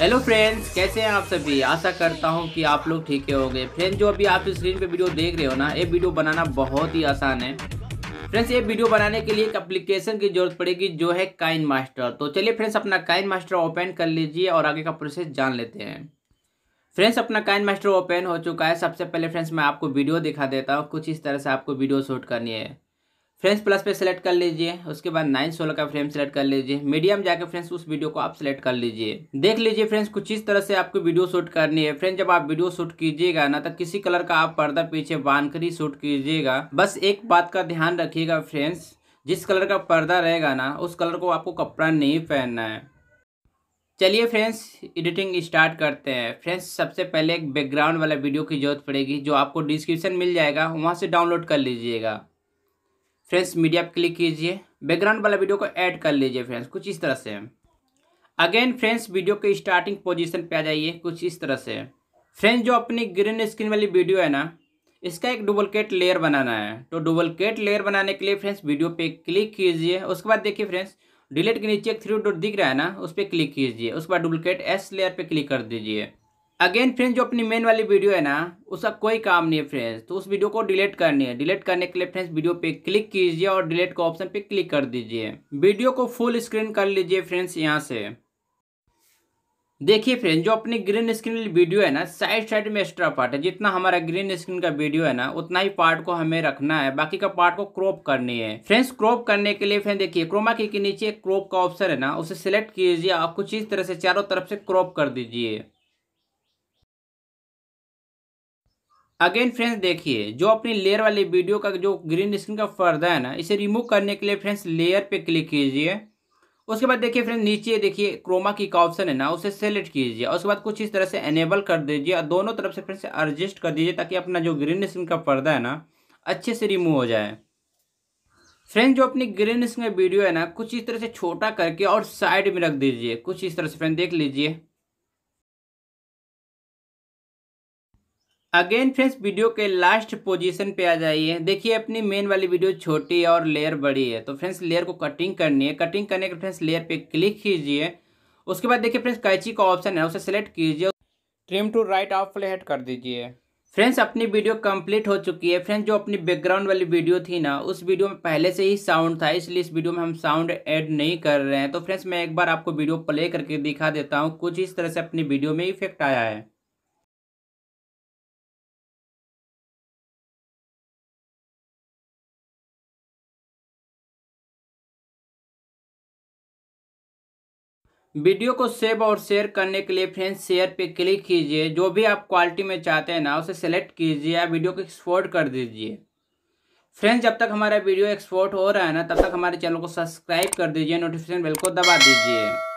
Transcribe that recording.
hello friends कैसे हैं आप सभी आशा करता हूं कि आप लोग ठीक गए फ्रेंड्स जो अभी आप स्क्रीन पे वीडियो देख रहे हो ना ये वीडियो बनाना बहुत ही आसान है फ्रेंड्स ये वीडियो बनाने के लिए एक एप्लीकेशन की जरूरत पड़ेगी जो है काइन मास्टर तो चलिए फ्रेंड्स अपना काइन मास्टर ओपन कर लीजिए और आगे का प्रोसेस जान लेते हैं फ्रेंड्स अपना काइन मास्टर ओपन हो चुका है सबसे पहले फ्रेंड्स मैं आपको वीडियो दिखा देता हूँ कुछ इस तरह से आपको वीडियो शूट करनी है फ्रेंड्स प्लस पे सेलेक्ट कर लीजिए उसके बाद नाइन सोलह का फ्रेम सेलेक्ट कर लीजिए मीडियम जाके फ्रेंड्स उस वीडियो को आप सेलेक्ट कर लीजिए देख लीजिए फ्रेंड्स कुछ इस तरह से आपको वीडियो शूट करनी है फ्रेंड्स जब आप वीडियो शूट कीजिएगा ना तो किसी कलर का आप पर्दा पीछे बांध कर ही शूट कीजिएगा बस एक बात का ध्यान रखिएगा फ्रेंड्स जिस कलर का पर्दा रहेगा ना उस कलर को आपको कपड़ा नहीं पहनना है चलिए फ्रेंड्स एडिटिंग स्टार्ट करते हैं फ्रेंड्स सबसे पहले एक बैकग्राउंड वाला वीडियो की जरूरत पड़ेगी जो आपको डिस्क्रिप्शन मिल जाएगा वहाँ से डाउनलोड कर लीजिएगा फ्रेंड्स मीडिया पर क्लिक कीजिए बैकग्राउंड वाला वीडियो को ऐड कर लीजिए फ्रेंड्स कुछ इस तरह से अगेन फ्रेंड्स वीडियो के स्टार्टिंग पोजीशन पे आ जाइए कुछ इस तरह से फ्रेंड्स जो अपनी ग्रीन स्क्रीन वाली वीडियो है ना इसका एक डुप्लिकेट लेयर बनाना है तो डुप्लिकेट लेयर बनाने के लिए फ्रेंड्स वीडियो पे क्लिक कीजिए उसके बाद देखिए फ्रेंड्स डिलीट के नीचे एक थ्री डॉट दिख रहा है ना उस पर क्लिक कीजिए उसके बाद डुप्लिकेट एस लेयर पे क्लिक कर दीजिए अगेन फ्रेंड्स जो अपनी मेन वाली वीडियो है ना उसका कोई काम नहीं है फ्रेंड्स तो उस वीडियो को डिलीट करनी है डिलीट करने के लिए फ्रेंड्स वीडियो पे क्लिक कीजिए और डिलीट का ऑप्शन पे क्लिक कर दीजिए वीडियो को फुल स्क्रीन कर लीजिए फ्रेंड्स यहाँ से देखिए फ्रेंड जो अपनी ग्रीन स्क्रीन वीडियो है ना साइड साइड में एक्स्ट्रा पार्ट है जितना हमारा ग्रीन स्क्रीन का वीडियो है ना उतना ही पार्ट को हमें रखना है बाकी का पार्ट को क्रॉप करनी है फ्रेंड्स क्रॉप करने के लिए फ्रेंड देखिए क्रोमा की के नीचे क्रॉप का ऑप्शन है ना उसे सिलेक्ट कीजिए आप कुछ इस तरह से चारों तरफ से क्रॉप कर दीजिए अगेन फ्रेंड्स देखिए जो अपनी लेयर वाली वीडियो का जो ग्रीन स्क्रीन का पर्दा है ना इसे रिमूव करने के लिए फ्रेंड्स लेयर पे क्लिक कीजिए उसके बाद देखिए फ्रेंड्स नीचे देखिए क्रोमा की का ऑप्शन है ना उसे सेलेक्ट कीजिए उसके बाद कुछ इस तरह से एनेबल कर दीजिए और दोनों तरफ से फ्रेंड्स एडजस्ट कर दीजिए ताकि अपना जो ग्रीन स्क्रीन का पर्दा है ना अच्छे से रिमूव हो जाए फ्रेंड जो अपनी ग्रीन स्क्रीन का वीडियो है ना कुछ इस तरह से छोटा करके और साइड में रख दीजिए कुछ इस तरह से फ्रेंड देख लीजिए अगेन फ्रेंड्स वीडियो के लास्ट पोजीशन पे आ जाइए देखिए अपनी मेन वाली वीडियो छोटी है और लेयर बड़ी है तो फ्रेंड्स लेयर को कटिंग करनी है कटिंग करने के फ्रेंड्स लेयर पे क्लिक कीजिए उसके बाद देखिए फ्रेंड्स कैची का ऑप्शन है उसे सेलेक्ट कीजिए ट्रिम टू राइट ऑफ फ्लेट कर दीजिए फ्रेंड्स अपनी वीडियो कंप्लीट हो चुकी है फ्रेंड्स जो अपनी बैकग्राउंड वाली वीडियो थी ना उस वीडियो में पहले से ही साउंड था इसलिए इस वीडियो में हम साउंड ऐड नहीं कर रहे हैं तो फ्रेंड्स मैं एक बार आपको वीडियो प्ले करके दिखा देता हूँ कुछ इस तरह से अपनी वीडियो में इफेक्ट आया है वीडियो को सेव और शेयर करने के लिए फ्रेंड्स शेयर पे क्लिक कीजिए जो भी आप क्वालिटी में चाहते हैं ना उसे सेलेक्ट कीजिए या वीडियो को एक्सपोर्ट कर दीजिए फ्रेंड्स जब तक हमारा वीडियो एक्सपोर्ट हो रहा है ना तब तक हमारे चैनल को सब्सक्राइब कर दीजिए नोटिफिकेशन बेल को दबा दीजिए